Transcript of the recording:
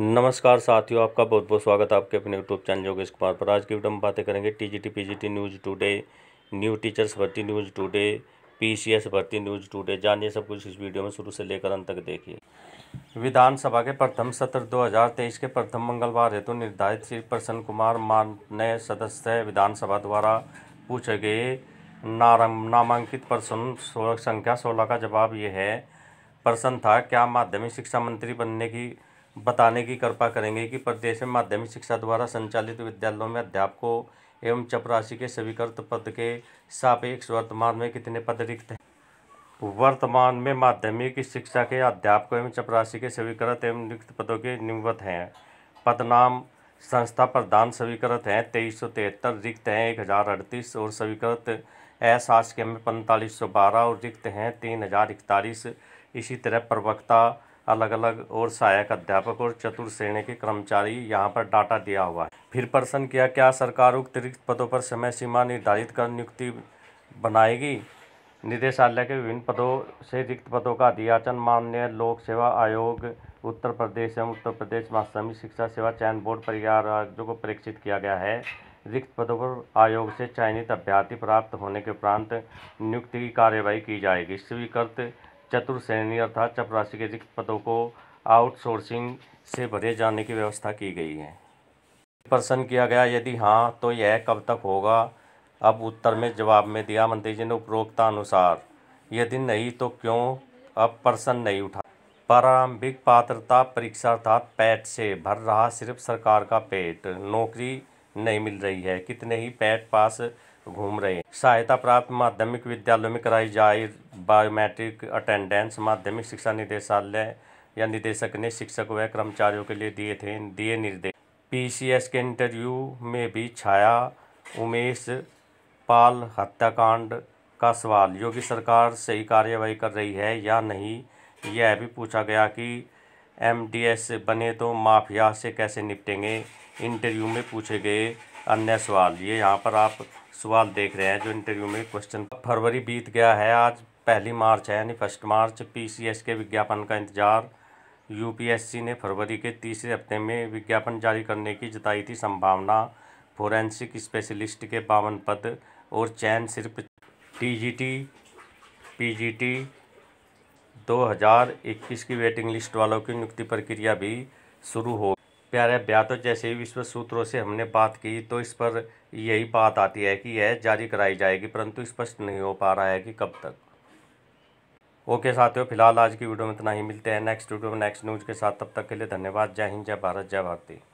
नमस्कार साथियों आपका बहुत बहुत स्वागत है आपके अपने यूट्यूब चैनल योगेश कुमार पर आज की वीडियो में बातें करेंगे TGT PGT news today new teachers भर्ती न्यूज़ टुडे पीसीएस भर्ती न्यूज़ टुडे जानिए सब कुछ इस वीडियो में शुरू से लेकर अंत तक देखिए विधानसभा के प्रथम सत्र तेईस के प्रथम मंगलवार हेतु तो निर्धारित श्री प्रसन्न कुमार माननीय सदस्य विधानसभा द्वारा पूछे गए नामांकित प्रश्न संख्या सोलह का जवाब यह है प्रश्न था क्या माध्यमिक शिक्षा मंत्री बनने की बताने की कृपा करेंगे कि प्रदेश में माध्यमिक शिक्षा द्वारा संचालित विद्यालयों में अध्यापकों एवं चपरासी के स्वीकृत पद के सापेक्ष वर्तमान में कितने पद रिक्त हैं वर्तमान में माध्यमिक शिक्षा के अध्यापकों एवं चपरासी के स्वीकृत एवं रिक्त पदों के निवत हैं पदनाम संस्था प्रधान स्वीकृत हैं तेईस सौ तिहत्तर रिक्त हैं एक हज़ार अड़तीस और स्वीकृत अशासकीय में पैंतालीस सौ बारह और रिक्त हैं तीन हज़ार इकतालीस इसी तरह प्रवक्ता अलग अलग और सहायक अध्यापक और चतुर श्रेणी के कर्मचारी यहाँ पर डाटा दिया हुआ है फिर प्रश्न किया क्या सरकार अतिरिक्त पदों पर समय सीमा निर्धारित कर नियुक्ति बनाएगी निदेशालय के विभिन्न पदों से रिक्त पदों का अधियाचन माननीय लोक सेवा आयोग उत्तर प्रदेश एवं उत्तर प्रदेश माध्यमिक शिक्षा सेवा चयन बोर्ड परिवार राज्यों को परीक्षित किया गया है रिक्त पदों पर आयोग से चयनित अभ्यर्थी प्राप्त होने के उपरांत नियुक्ति की कार्यवाही की जाएगी स्वीकृत श्रेणी अर्थात चपरासी के रिक्त पदों को आउटसोर्सिंग से भरे जाने की व्यवस्था की गई है प्रश्न किया गया यदि हाँ तो यह कब तक होगा अब उत्तर में जवाब में दिया मंत्री जी ने अनुसार यदि नहीं तो क्यों अब प्रश्न नहीं उठा प्रारंभिक पात्रता परीक्षा अर्थात पैट से भर रहा सिर्फ सरकार का पेट नौकरी नहीं मिल रही है कितने ही पैट पास घूम रहे हैं सहायता प्राप्त माध्यमिक विद्यालयों में कराई जाए बायोमेट्रिक अटेंडेंस माध्यमिक शिक्षा निदेशालय या निदेशक ने शिक्षक व कर्मचारियों के लिए दिए थे दिए निर्देश पीसीएस के इंटरव्यू में भी छाया उमेश पाल हत्याकांड का सवाल योगी सरकार सही कार्यवाही कर रही है या नहीं यह भी पूछा गया कि एमडीएस बने तो माफिया से कैसे निपटेंगे इंटरव्यू में पूछे गए अन्य सवाल ये यहाँ पर आप सवाल देख रहे हैं जो इंटरव्यू में क्वेश्चन फरवरी बीत गया है आज पहली मार्च है यानी फर्स्ट मार्च पीसीएस के विज्ञापन का इंतजार यूपीएससी ने फरवरी के तीसरे हफ्ते में विज्ञापन जारी करने की जताई थी संभावना फोरेंसिक स्पेशलिस्ट के बावन पद और चयन सिर्फ जी टी 2021 की वेटिंग लिस्ट वालों की नियुक्ति प्रक्रिया भी शुरू हो प्यारे तो जैसे ही विश्व सूत्रों से हमने बात की तो इस पर यही बात आती है कि यह जारी कराई जाएगी परंतु स्पष्ट नहीं हो पा रहा है कि कब तक ओके साथियों फिलहाल आज की वीडियो में इतना ही मिलते हैं नेक्स्ट वीडियो में नेक्स्ट न्यूज़ के साथ तब तक के लिए धन्यवाद जय हिंद जय भारत जय भारती